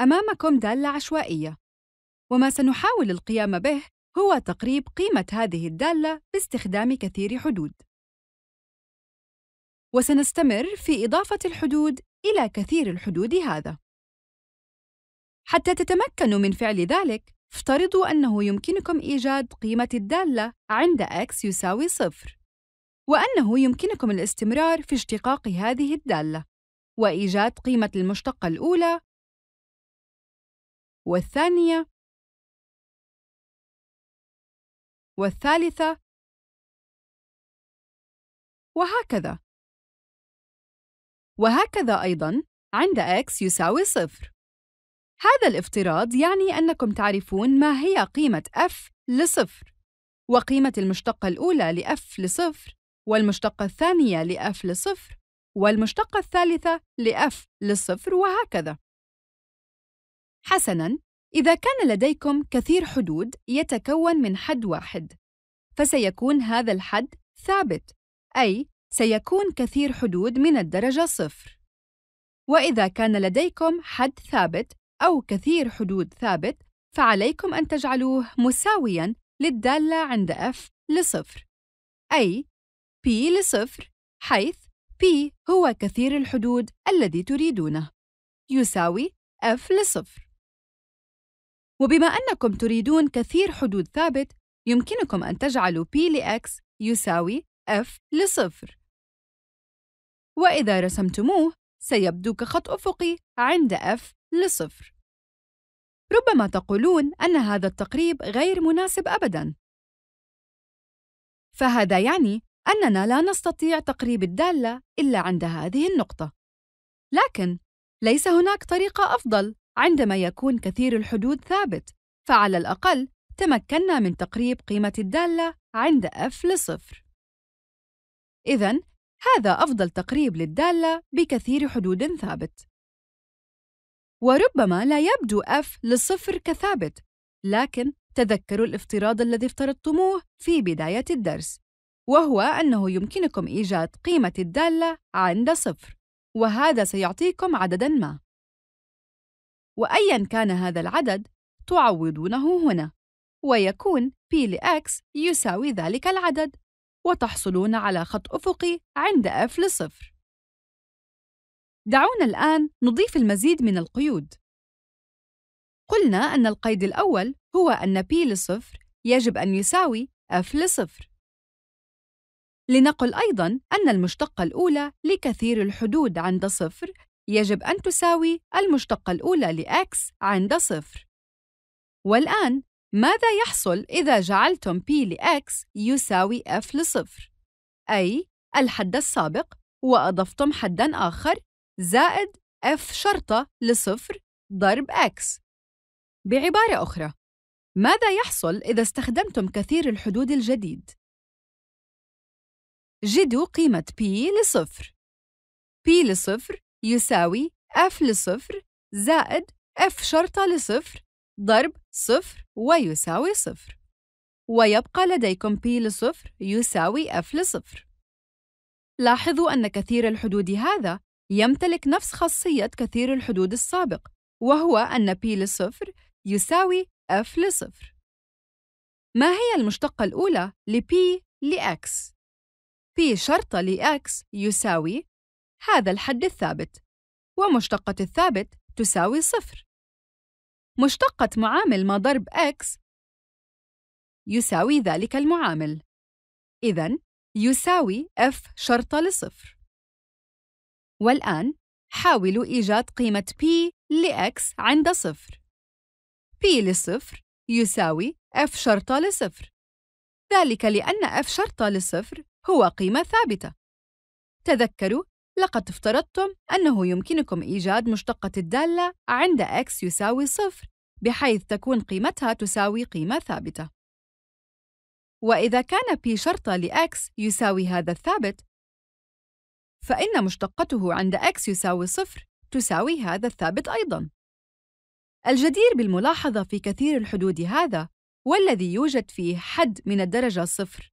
أمامكم دالة عشوائية، وما سنحاول القيام به هو تقريب قيمة هذه الدالة باستخدام كثير حدود. وسنستمر في إضافة الحدود إلى كثير الحدود هذا. حتى تتمكنوا من فعل ذلك، افترضوا أنه يمكنكم إيجاد قيمة الدالة عند x يساوي صفر، وأنه يمكنكم الاستمرار في اشتقاق هذه الدالة، وإيجاد قيمة المشتقة الأولى والثانية والثالثة وهكذا وهكذا أيضاً عند x يساوي صفر هذا الافتراض يعني أنكم تعرفون ما هي قيمة f لصفر وقيمة المشتقة الأولى لf لصفر والمشتقة الثانية لf لصفر والمشتقة الثالثة لf لصفر وهكذا حسناً، إذا كان لديكم كثير حدود يتكون من حد واحد، فسيكون هذا الحد ثابت، أي سيكون كثير حدود من الدرجة صفر. وإذا كان لديكم حد ثابت أو كثير حدود ثابت، فعليكم أن تجعلوه مساوياً للدالة عند f لصفر، أي p لصفر حيث p هو كثير الحدود الذي تريدونه، يساوي f لصفر. وبما أنكم تريدون كثير حدود ثابت يمكنكم أن تجعلوا P لx يساوي F لصفر وإذا رسمتموه سيبدو كخط أفقي عند F لصفر ربما تقولون أن هذا التقريب غير مناسب أبداً فهذا يعني أننا لا نستطيع تقريب الدالة إلا عند هذه النقطة لكن ليس هناك طريقة أفضل عندما يكون كثير الحدود ثابت فعلى الأقل تمكنا من تقريب قيمة الدالة عند f لصفر إذا هذا أفضل تقريب للدالة بكثير حدود ثابت وربما لا يبدو f لصفر كثابت لكن تذكروا الافتراض الذي افترضتموه في بداية الدرس وهو أنه يمكنكم إيجاد قيمة الدالة عند صفر وهذا سيعطيكم عدداً ما وأيا كان هذا العدد تعوضونه هنا ويكون P لx يساوي ذلك العدد وتحصلون على خط أفقي عند F لصفر دعونا الآن نضيف المزيد من القيود قلنا أن القيد الأول هو أن P لصفر يجب أن يساوي F لصفر لنقل أيضاً أن المشتقة الأولى لكثير الحدود عند صفر يجب أن تساوي المشتقة الأولى لx عند صفر. والآن ماذا يحصل إذا جعلتم p لx يساوي f لصفر؟ أي الحد السابق وأضفتم حدًا آخر زائد f شرطة لصفر ضرب x. بعبارة أخرى، ماذا يحصل إذا استخدمتم كثير الحدود الجديد؟ جدوا قيمة p لصفر. p لصفر يساوي f لصفر زائد f شرطة لصفر ضرب صفر ويساوي صفر ويبقى لديكم p لصفر يساوي f لصفر لاحظوا أن كثير الحدود هذا يمتلك نفس خاصية كثير الحدود السابق وهو أن p لصفر يساوي f لصفر ما هي المشتقة الأولى ل p لـ x؟ p شرطة لـ x يساوي هذا الحد الثابت ومشتقة الثابت تساوي صفر مشتقة معامل ما ضرب x يساوي ذلك المعامل إذا يساوي f شرطة لصفر والآن حاولوا إيجاد قيمة p لx عند صفر p لصفر يساوي f شرطة لصفر ذلك لأن f شرطة لصفر هو قيمة ثابتة تذكروا لقد افترضتم أنه يمكنكم إيجاد مشتقة الدالة عند x يساوي صفر بحيث تكون قيمتها تساوي قيمة ثابتة. وإذا كان p شرطة ل x يساوي هذا الثابت، فإن مشتقته عند x يساوي صفر تساوي هذا الثابت أيضاً. الجدير بالملاحظة في كثير الحدود هذا والذي يوجد فيه حد من الدرجة صفر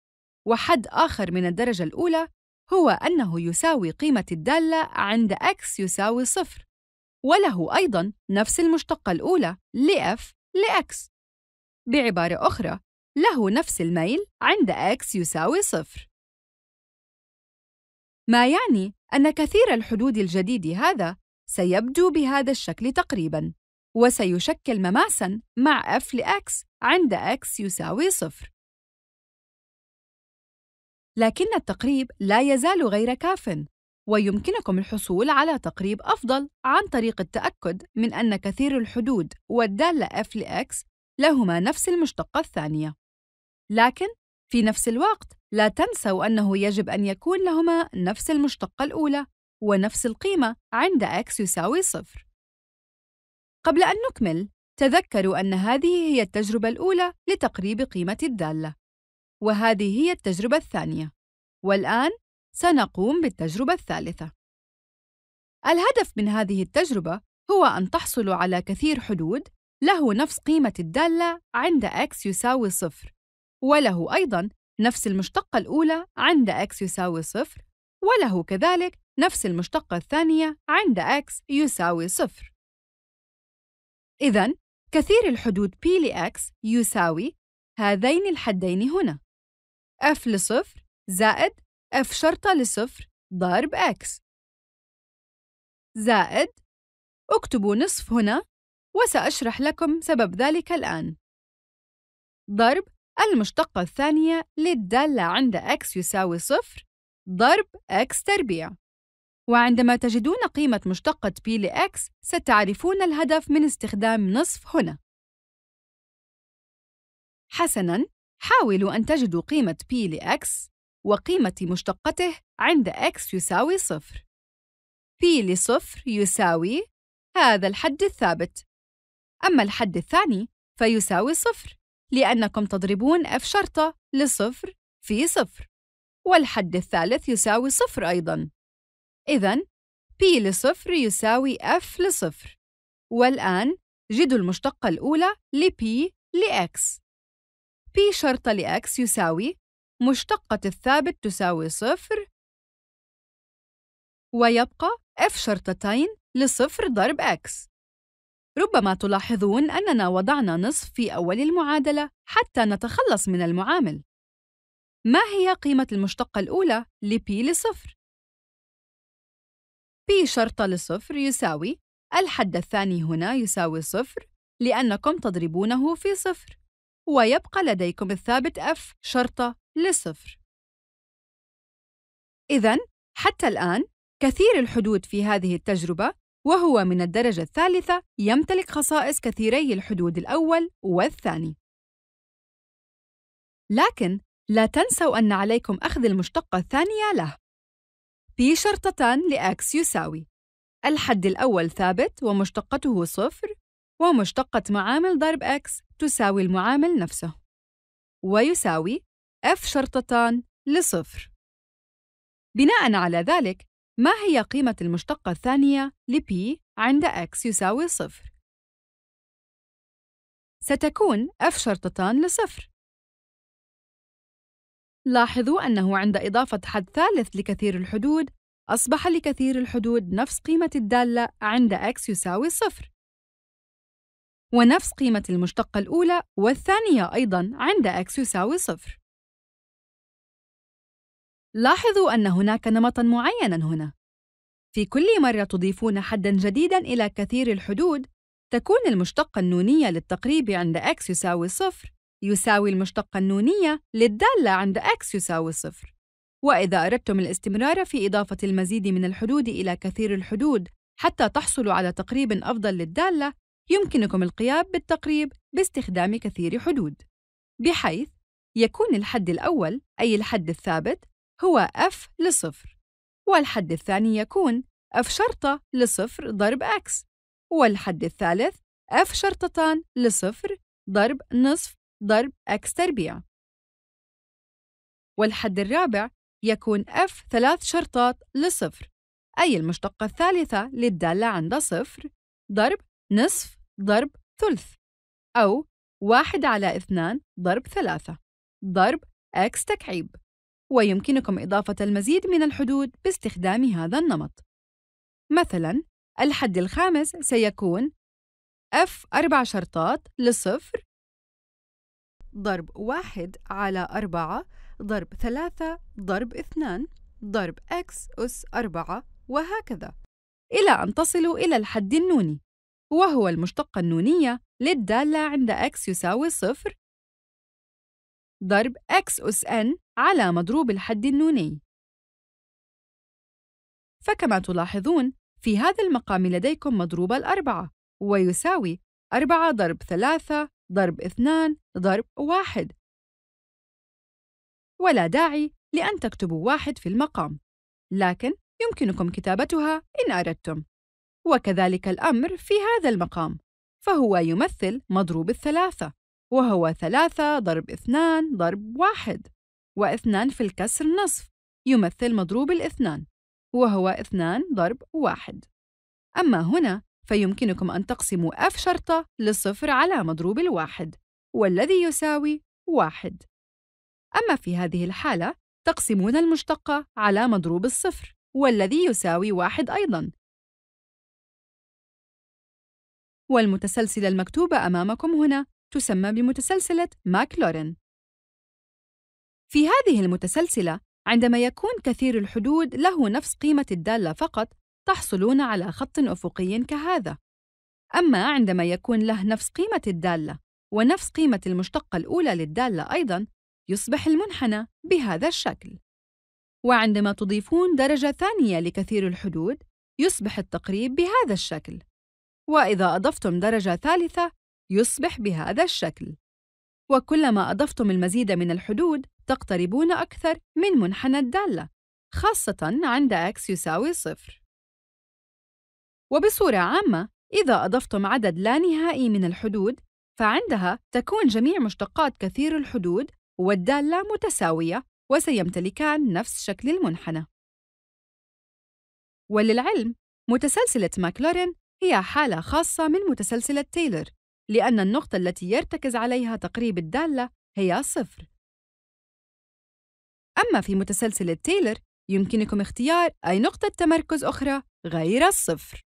وحد آخر من الدرجة الأولى هو أنه يساوي قيمة الدالة عند x يساوي صفر وله أيضاً نفس المشتقة الأولى لـ f لـ x. بعبارة أخرى له نفس الميل عند x يساوي صفر ما يعني أن كثير الحدود الجديد هذا سيبدو بهذا الشكل تقريباً وسيشكل مماساً مع f لـ x عند x يساوي صفر لكن التقريب لا يزال غير كافٍ، ويمكنكم الحصول على تقريب أفضل عن طريق التأكد من أن كثير الحدود والدالة f لx لهما نفس المشتقة الثانية. لكن في نفس الوقت لا تنسوا أنه يجب أن يكون لهما نفس المشتقة الأولى ونفس القيمة عند x يساوي صفر. قبل أن نكمل، تذكروا أن هذه هي التجربة الأولى لتقريب قيمة الدالة. وهذه هي التجربة الثانية والآن سنقوم بالتجربة الثالثة الهدف من هذه التجربة هو أن تحصلوا على كثير حدود له نفس قيمة الدالة عند x يساوي صفر وله أيضاً نفس المشتقة الأولى عند x يساوي صفر وله كذلك نفس المشتقة الثانية عند x يساوي صفر إذا كثير الحدود P لx يساوي هذين الحدين هنا f لصفر زائد f شرطة لصفر ضرب x زائد اكتبوا نصف هنا وسأشرح لكم سبب ذلك الآن ضرب المشتقة الثانية للدالة عند x يساوي صفر ضرب x تربيع وعندما تجدون قيمة مشتقة p لx ستعرفون الهدف من استخدام نصف هنا حسناً حاولوا أن تجدوا قيمة P لx وقيمة مشتقته عند x يساوي صفر. P لصفر يساوي هذا الحد الثابت. أما الحد الثاني فيساوي صفر لأنكم تضربون F شرطة لصفر في صفر. والحد الثالث يساوي صفر أيضاً. إذا P لصفر يساوي F لصفر. والآن جدوا المشتقة الأولى لـ P لـ x. بي شرطة لإكس يساوي مشتقة الثابت تساوي صفر ويبقى F شرطتين لصفر ضرب x. ربما تلاحظون أننا وضعنا نصف في أول المعادلة حتى نتخلص من المعامل. ما هي قيمة المشتقة الأولى لـ p لصفر؟ p شرطة لصفر يساوي الحد الثاني هنا يساوي صفر لأنكم تضربونه في صفر. ويبقى لديكم الثابت F شرطة لصفر إذا حتى الآن كثير الحدود في هذه التجربة وهو من الدرجة الثالثة يمتلك خصائص كثيري الحدود الأول والثاني لكن لا تنسوا أن عليكم أخذ المشتقة الثانية له P شرطتان لـ X يساوي الحد الأول ثابت ومشتقته صفر ومشتقة معامل ضرب x تساوي المعامل نفسه ويساوي f شرطتان لصفر بناء على ذلك ما هي قيمة المشتقة الثانية ل p عند x يساوي صفر؟ ستكون f شرطتان لصفر لاحظوا أنه عند إضافة حد ثالث لكثير الحدود أصبح لكثير الحدود نفس قيمة الدالة عند x يساوي صفر ونفس قيمة المشتقة الأولى والثانية أيضاً عند x يساوي صفر. لاحظوا أن هناك نمطاً معيناً هنا. في كل مرة تضيفون حداً جديداً إلى كثير الحدود، تكون المشتقة النونية للتقريب عند x يساوي صفر يساوي المشتقة النونية للدالة عند x يساوي صفر. وإذا أردتم الاستمرار في إضافة المزيد من الحدود إلى كثير الحدود حتى تحصلوا على تقريب أفضل للدالة، يمكنكم القيام بالتقريب باستخدام كثير حدود بحيث يكون الحد الأول أي الحد الثابت هو f لصفر والحد الثاني يكون f شرطة لصفر ضرب x والحد الثالث f شرطتان لصفر ضرب نصف ضرب x تربيع والحد الرابع يكون f ثلاث شرطات لصفر أي المشتقة الثالثة للدالة عند صفر ضرب نصف ضرب ثلث أو واحد على اثنان ضرب ثلاثة ضرب x تكعيب ويمكنكم إضافة المزيد من الحدود باستخدام هذا النمط مثلاً الحد الخامس سيكون f أربع شرطات لصفر ضرب واحد على أربعة ضرب ثلاثة ضرب اثنان ضرب x أس أربعة وهكذا إلى أن تصلوا إلى الحد النوني وهو المشتقة النونية للدالة عند x يساوي صفر ضرب x أس n على مضروب الحد النوني فكما تلاحظون في هذا المقام لديكم مضروب الأربعة ويساوي أربعة ضرب ثلاثة ضرب اثنان ضرب واحد ولا داعي لأن تكتبوا واحد في المقام لكن يمكنكم كتابتها إن أردتم وكذلك الأمر في هذا المقام فهو يمثل مضروب الثلاثة وهو ثلاثة ضرب اثنان ضرب واحد واثنان في الكسر نصف يمثل مضروب الاثنان وهو اثنان ضرب واحد أما هنا فيمكنكم أن تقسموا f شرطة للصفر على مضروب الواحد والذي يساوي واحد أما في هذه الحالة تقسمون المشتقة على مضروب الصفر والذي يساوي واحد أيضاً والمتسلسلة المكتوبة أمامكم هنا تسمى بمتسلسلة ماكلورين. في هذه المتسلسلة، عندما يكون كثير الحدود له نفس قيمة الدالة فقط، تحصلون على خط أفقي كهذا. أما عندما يكون له نفس قيمة الدالة ونفس قيمة المشتقة الأولى للدالة أيضاً، يصبح المنحنى بهذا الشكل. وعندما تضيفون درجة ثانية لكثير الحدود، يصبح التقريب بهذا الشكل. وإذا أضفتم درجة ثالثة يصبح بهذا الشكل وكلما أضفتم المزيد من الحدود تقتربون أكثر من منحنى الدالة خاصة عند x يساوي صفر وبصورة عامة إذا أضفتم عدد لا نهائي من الحدود فعندها تكون جميع مشتقات كثير الحدود والدالة متساوية وسيمتلكان نفس شكل المنحنى وللعلم متسلسلة ماكلورين هي حالة خاصة من متسلسلة تايلر لأن النقطة التي يرتكز عليها تقريب الدالة هي صفر أما في متسلسلة تايلور يمكنكم اختيار أي نقطة تمركز أخرى غير الصفر